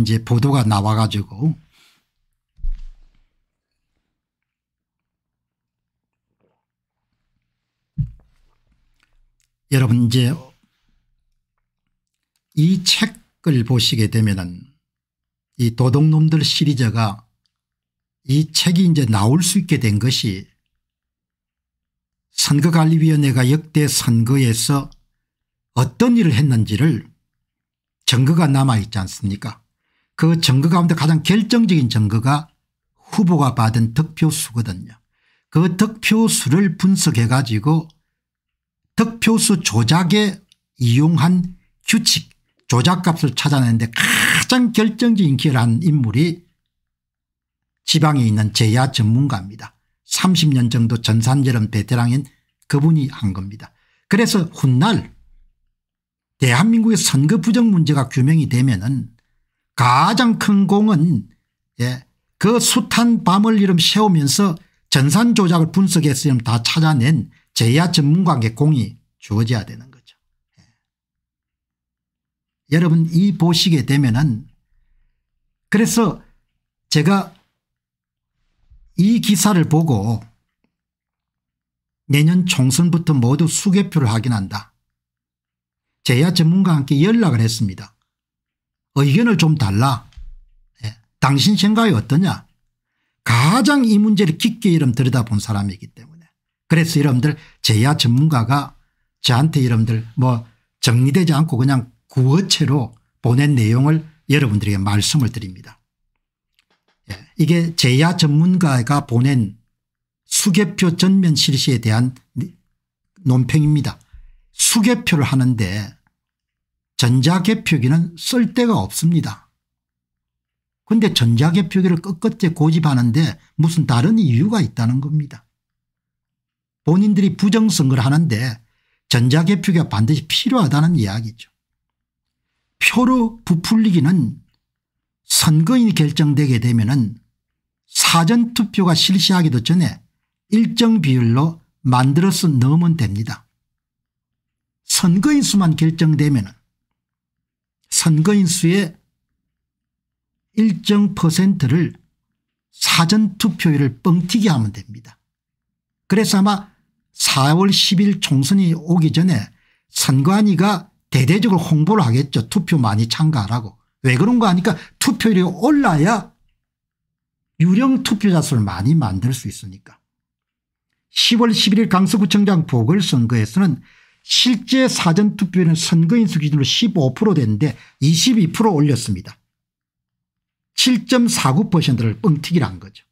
이제 보도가 나와가지고 여러분 이제 이 책을 보시게 되면은 이 도둑놈들 시리즈가 이 책이 이제 나올 수 있게 된 것이 선거관리위원회가 역대 선거에서 어떤 일을 했는지를 증거가 남아있지 않습니까 그 증거 가운데 가장 결정적인 증거가 후보가 받은 득표수거든요. 그 득표수를 분석해 가지고 득표수 조작에 이용한 규칙 조작값을 찾아내는데 가장 결정적인 기여를 한 인물이 지방에 있는 제야 전문가입니다. 30년 정도 전산재련 베테랑인 그분이 한 겁니다. 그래서 훗날 대한민국의 선거 부정 문제가 규명이 되면 은 가장 큰 공은 예, 그 숱한 밤을 이름 세우면서 전산 조작을 분석했으면다 찾아낸 제야 전문가의 공이 주어져야 되는 거죠. 예. 여러분 이 보시게 되면은 그래서 제가 이 기사를 보고 내년 총선부터 모두 수개표를 확인한다. 제야 전문가와 함께 연락을 했습니다. 의견을 좀 달라. 예. 당신 생각이 어떠냐. 가장 이 문제를 깊게 이름 들여다본 사람이기 때문에. 그래서 여러분들 제야 전문가가 저한테 여러분들 뭐 정리되지 않고 그냥 구어체로 보낸 내용을 여러분들에게 말씀을 드립니다. 예. 이게 제야 전문가가 보낸 수개표 전면 실시에 대한 논평입니다. 수개표를 하는데 전자개표기는 쓸데가 없습니다. 근데 전자개표기를 끝끝에 고집하는데 무슨 다른 이유가 있다는 겁니다. 본인들이 부정선거를 하는데 전자개표기가 반드시 필요하다는 이야기죠. 표로 부풀리기는 선거인이 결정되게 되면 은 사전투표가 실시하기도 전에 일정 비율로 만들어서 넣으면 됩니다. 선거인 수만 결정되면 은 선거인 수의 일정 퍼센트를 사전투표율을 뻥튀기 하면 됩니다. 그래서 아마 4월 10일 총선이 오기 전에 선관위가 대대적으로 홍보를 하겠죠. 투표 많이 참가하라고. 왜 그런 거 하니까 투표율이 올라야 유령 투표자 수를 많이 만들 수 있으니까. 10월 11일 강서구청장 보궐선거에서는 실제 사전투표에는 선거인수 기준으로 15% 되는데 22% 올렸습니다. 7.49%를 뻥튀기한 거죠.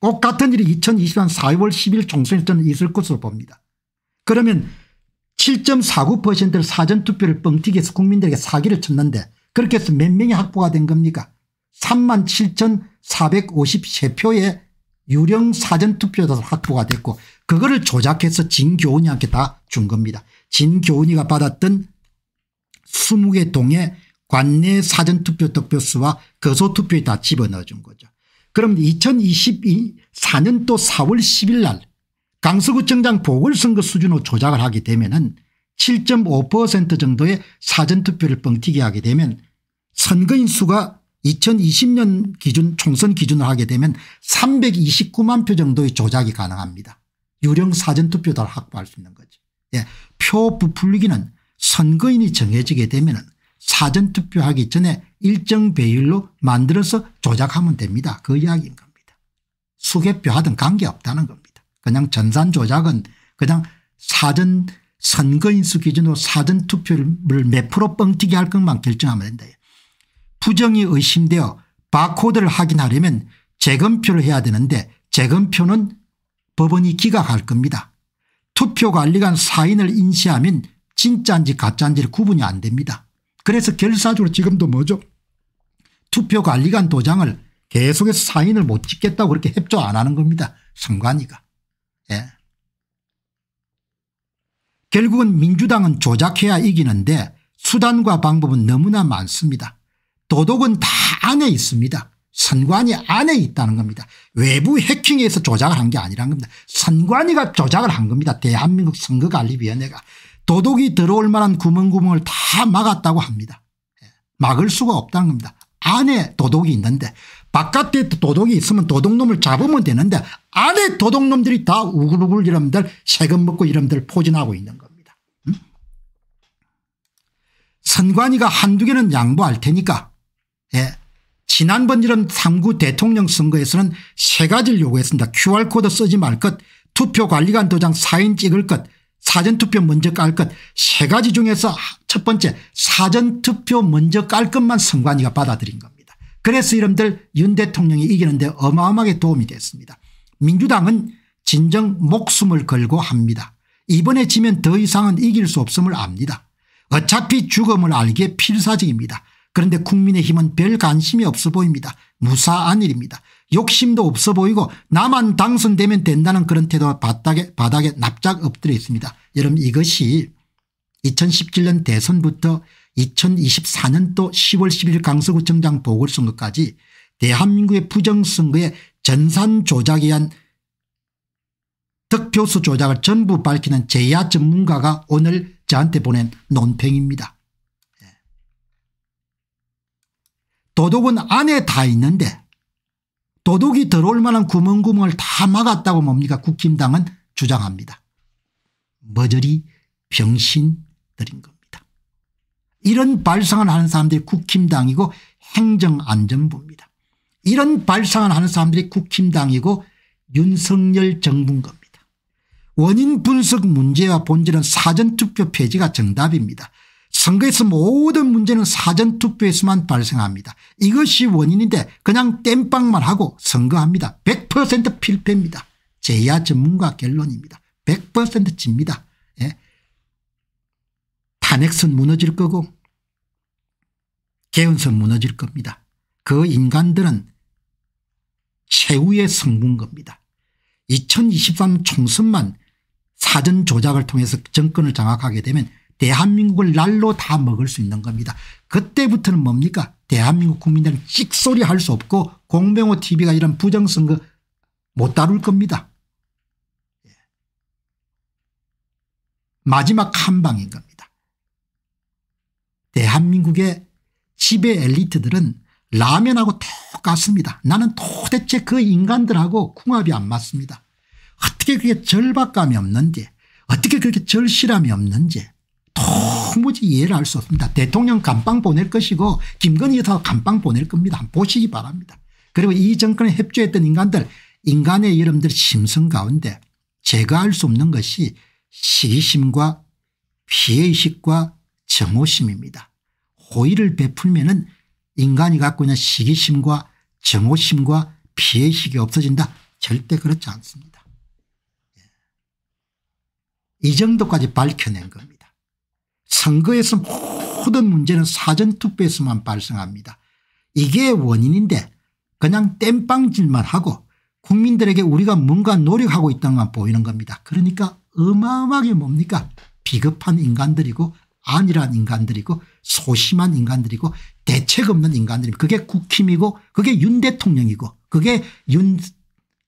꼭 같은 일이 2023 4월 10일 총선에서 는 있을 것으로 봅니다. 그러면 7.49%를 사전투표를 뻥튀기해서 국민들에게 사기를 쳤는데 그렇게 해서 몇 명이 확보가 된 겁니까 3 7,453표의 유령 사전투표도 확보가 됐고 그거를 조작해서 진교훈이한테 다 준 겁니다. 진교훈이가 받았던 20개 동의 관내 사전투표 득표수와 거소투표에 다 집어넣어 준 거죠. 그럼 2024년 또 4월 10일 날 강서구청장 보궐선거 수준으로 조작을 하게 되면 은7.5% 정도의 사전투표를 뻥튀기 하게 되면 선거인 수가 2020년 기준 총선 기준으로 하게 되면 329만 표 정도의 조작이 가능합니다. 유령 사전투표자 확보할 수 있는 거죠. 예. 표 부풀리기는 선거인이 정해지게 되면 사전투표하기 전에 일정 배율로 만들어서 조작하면 됩니다. 그 이야기인 겁니다. 수개표 하든 관계없다는 겁니다. 그냥 전산 조작은 그냥 사전 선거인수 기준으로 사전투표를 몇 프로 뻥튀기 할 것만 결정하면 된다. 부정이 의심되어 바코드를 확인하려면 재검표를 해야 되는데 재검표는 법원이 기각할 겁니다. 투표관리관 사인을 인시하면 진짜인지 가짜인지를 구분이 안 됩니다. 그래서 결사적으로 지금도 뭐죠 투표관리관 도장을 계속해서 사인을 못 찍겠다고 그렇게 협조 안 하는 겁니다. 선관위가. 예. 결국은 민주당은 조작해야 이기는데 수단과 방법은 너무나 많습니다. 도덕은 다 안에 있습니다. 선관위 안에 있다는 겁니다. 외부 해킹에서 조작을 한 게 아니란 겁니다. 선관위가 조작을 한 겁니다. 대한민국 선거관리위원회가. 도둑이 들어올 만한 구멍구멍을 다 막았다고 합니다. 예. 막을 수가 없다는 겁니다. 안에 도둑이 있는데 바깥에 도둑이 있으면 도둑놈을 잡으면 되는데 안에 도둑놈들이 다 우글우글 이놈들 세금 먹고 이놈들 포진하고 있는 겁니다. 음? 선관위가 한두 개는 양보할 테니까 예. 지난번 이런 3구 대통령 선거에서는 세 가지를 요구했습니다. QR코드 쓰지 말 것, 투표관리관 도장 사인 찍을 것, 사전투표 먼저 깔 것. 세 가지 중에서 첫 번째 사전투표 먼저 깔 것만 선관위가 받아들인 겁니다. 그래서 이런들윤 대통령이 이기는데 어마어마하게 도움이 됐습니다. 민주당은 진정 목숨을 걸고 합니다. 이번에 지면 더 이상은 이길 수 없음을 압니다. 어차피 죽음을 알기에 필사적입니다. 그런데 국민의힘은 별 관심이 없어 보입니다. 무사한 일입니다. 욕심도 없어 보이고 나만 당선되면 된다는 그런 태도가 바닥에, 바닥에 납작 엎드려 있습니다. 여러분 이것이 2017년 대선부터 2024년도 10월 11일 강서구청장 보궐선거까지 대한민국의 부정선거에 전산 조작에 의한 득표수 조작을 전부 밝히는 제야 전문가가 오늘 저한테 보낸 논평입니다. 도둑은 안에 다 있는데 도둑이 들어올 만한 구멍구멍을 다 막았다고 뭡니까 국힘당은 주장합니다. 머저리 병신들인 겁니다. 이런 발상을 하는 사람들이 국힘당이고 행정안전부입니다. 이런 발상을 하는 사람들이 국힘당이고 윤석열 정부인 겁니다. 원인 분석 문제와 본질은 사전투표 폐지가 정답입니다. 선거에서 모든 문제는 사전투표에서만 발생합니다. 이것이 원인인데 그냥 땜빵만 하고 선거합니다. 100% 필패입니다. 제야 전문가 결론입니다. 100% 집니다. 예. 탄핵선 무너질 거고 개헌선 무너질 겁니다. 그 인간들은 최후의 성분 겁니다. 2023 총선만 사전 조작을 통해서 정권을 장악하게 되면 대한민국을 날로 다 먹을 수 있는 겁니다. 그때부터는 뭡니까 대한민국 국민들은 찍소리 할 수 없고 공병호 tv가 이런 부정선거 못 다룰 겁니다. 예. 마지막 한방인 겁니다. 대한민국의 지배 엘리트들은 라면하고 똑같습니다. 나는 도대체 그 인간들하고 궁합이 안 맞습니다. 어떻게 그게 절박감이 없는지 어떻게 그렇게 절실함이 없는지 도무지 이해를 할 수 없습니다. 대통령 감방 보낼 것이고 김건희 여사가 감방 보낼 겁니다. 보시기 바랍니다. 그리고 이 정권에 협조했던 인간들 인간의 여러분들 심성 가운데 제거할 수 없는 것이 시기심과 피해의식과 정오심입니다. 호의를 베풀면 은 인간이 갖고 있는 시기심과 정오심과 피해의식이 없어진다. 절대 그렇지 않습니다. 예. 이 정도까지 밝혀낸 겁니다. 선거에서 모든 문제는 사전투표에서만 발생합니다. 이게 원인인데 그냥 땜빵질만 하고 국민들에게 우리가 뭔가 노력하고 있다는 만 보이는 겁니다. 그러니까 어마어마하게 뭡니까 비겁한 인간들이고 안일한 인간들이고 소심한 인간들이고 대책 없는 인간들이고 그게 국힘이고 그게 윤 대통령이고 그게 윤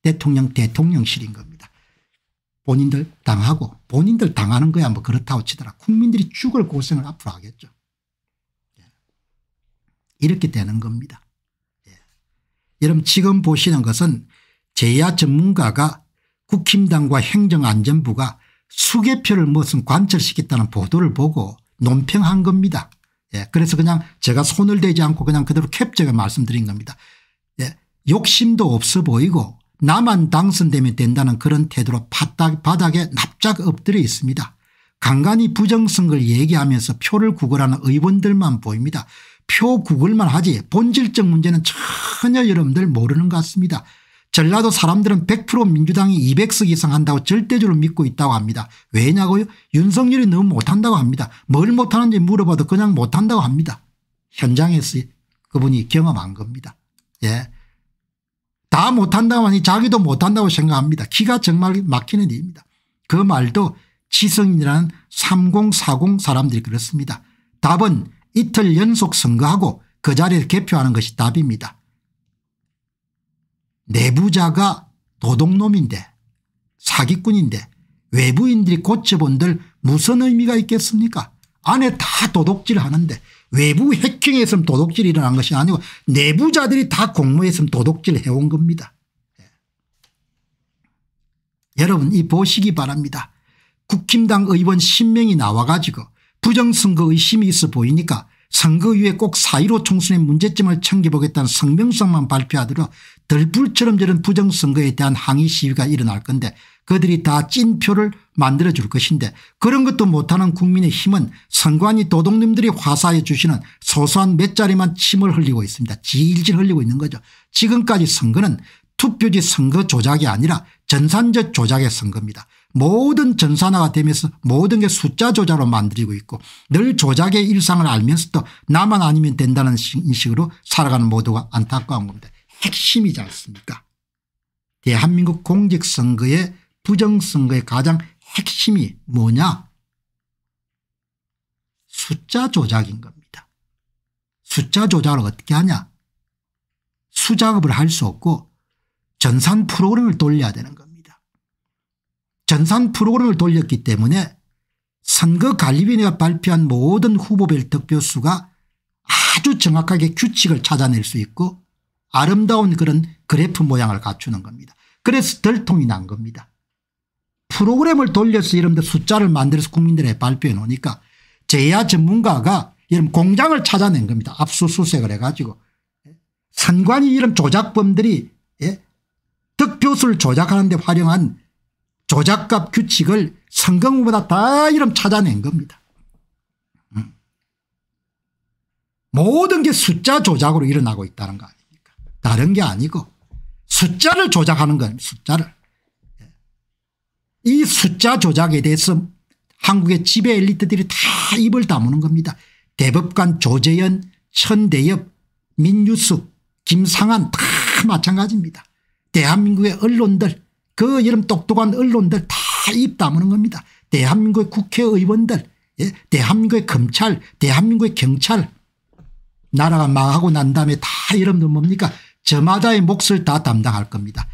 대통령 대통령실인 겁니다. 본인들 당하고 본인들 당하는 거야 뭐 그렇다고 치더라. 국민들이 죽을 고생을 앞으로 하겠죠. 예. 이렇게 되는 겁니다. 예. 여러분 지금 보시는 것은 제야 전문가가 국힘당과 행정안전부가 수개표를 무슨 관철시켰다는 보도를 보고 논평한 겁니다. 예, 그래서 그냥 제가 손을 대지 않고 그냥 그대로 캡처가 말씀드린 겁니다. 예, 욕심도 없어 보이고 나만 당선되면 된다는 그런 태도로 바닥, 바닥에 납작 엎드려 있습니다. 간간히 부정선거를 얘기하면서 표를 구걸하는 의원들만 보입니다. 표 구걸만 하지 본질적 문제는 전혀 여러분들 모르는 것 같습니다. 전라도 사람들은 100% 민주당이 200석 이상 한다고 절대적으로 믿고 있다고 합니다. 왜냐고요? 윤석열이 너무 못한다고 합니다. 뭘 못하는지 물어봐도 그냥 못한다고 합니다. 현장에서 그분이 경험한 겁니다. 예. 다 못한다고 하니 자기도 못한다고 생각합니다. 기가 정말 막히는 일입니다. 그 말도 지성이라는 인3040 사람들이 그렇습니다. 답은 이틀 연속 선거하고 그자리에 개표하는 것이 답입니다. 내부자가 도둑놈인데 사기꾼인데 외부인들이 고쳐본들 무슨 의미가 있겠습니까 안에 다 도둑질 하는데 외부 해킹에서 도둑질이 일어난 것이 아니고 내부자들이 다 공모해서 도둑질 을 해온 겁니다. 예. 여러분 이 보시기 바랍니다. 국힘당 의원 10명이 나와가지고 부정선거 의심이 있어 보이니까 선거위에 꼭 사일오 총선의 문제점을 챙겨보겠다는 성명서만 발표하더라 들불처럼 저런 부정선거에 대한 항의 시위가 일어날 건데 그들이 다 찐표를 만들어 줄 것인데 그런 것도 못하는 국민의 힘은 선관위 도둑님들이 화사해 주시는 소소한 몇 자리만 침을 흘리고 있습니다. 질질 흘리고 있는 거죠. 지금까지 선거는 투표지 선거 조작이 아니라 전산적 조작의 선거입니다. 모든 전산화가 되면서 모든 게 숫자 조작으로 만들고 있고 늘 조작의 일상을 알면서도 나만 아니면 된다는 인식으로 살아가는 모두가 안타까운 겁니다. 핵심이지 않습니까 대한민국 공직선거의 부정선거의 가장 핵심이 뭐냐 숫자 조작인 겁니다. 숫자 조작을 어떻게 하냐 수작업을 할 수 없고 전산 프로그램을 돌려야 되는 겁니다. 전산 프로그램을 돌렸기 때문에 선거관리위원회가 발표한 모든 후보별 득표수가 아주 정확하게 규칙을 찾아낼 수 있고 아름다운 그런 그래프 모양을 갖추는 겁니다. 그래서 덜통이 난 겁니다. 프로그램을 돌려서 여러분들 숫자를 만들어서 국민들에 발표해 놓으니까 제야 전문가가 여러분 공장을 찾아낸 겁니다. 압수수색을 해가지고 선관위이름 조작범들이 예? 득표수를 조작하는 데 활용한 조작값 규칙을 선거구보다 다 이름 찾아낸 겁니다. 음. 모든 게 숫자 조작으로 일어나고 있다는 거 아닙니까 다른 게 아니고 숫자를 조작하는 거예요. 숫자를. 이 숫자 조작에 대해서 한국의 지배 엘리트들이 다 입을 다무는 겁니다. 대법관 조재현 천대엽 민유숙 김상한 다 마찬가지입니다. 대한민국의 언론들 그 이름 똑똑한 언론들 다 입 다무는 겁니다. 대한민국의 국회의원들 예? 대한민국의 검찰 대한민국의 경찰 나라가 망하고 난 다음에 다이름도 뭡니까 저마다의 몫을 다 담당할 겁니다.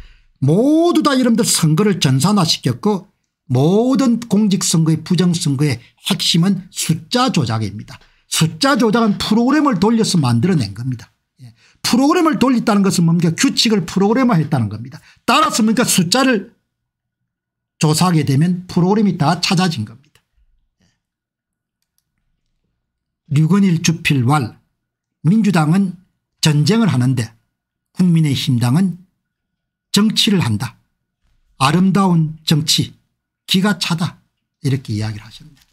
모두 다 여러분들 선거를 전산화시켰고 모든 공직선거의 부정선거의 핵심은 숫자 조작입니다. 숫자 조작은 프로그램을 돌려서 만들어낸 겁니다. 예. 프로그램을 돌렸다는 것은 뭡니까 규칙을 프로그램화했다는 겁니다. 따라서 뭡니까 숫자를 조사하게 되면 프로그램이 다 찾아진 겁니다. 예. 류건일 주필왈 민주당은 전쟁을 하는데 국민의힘당은 정치를 한다. 아름다운 정치 기가 차다 이렇게 이야기를 하셨니다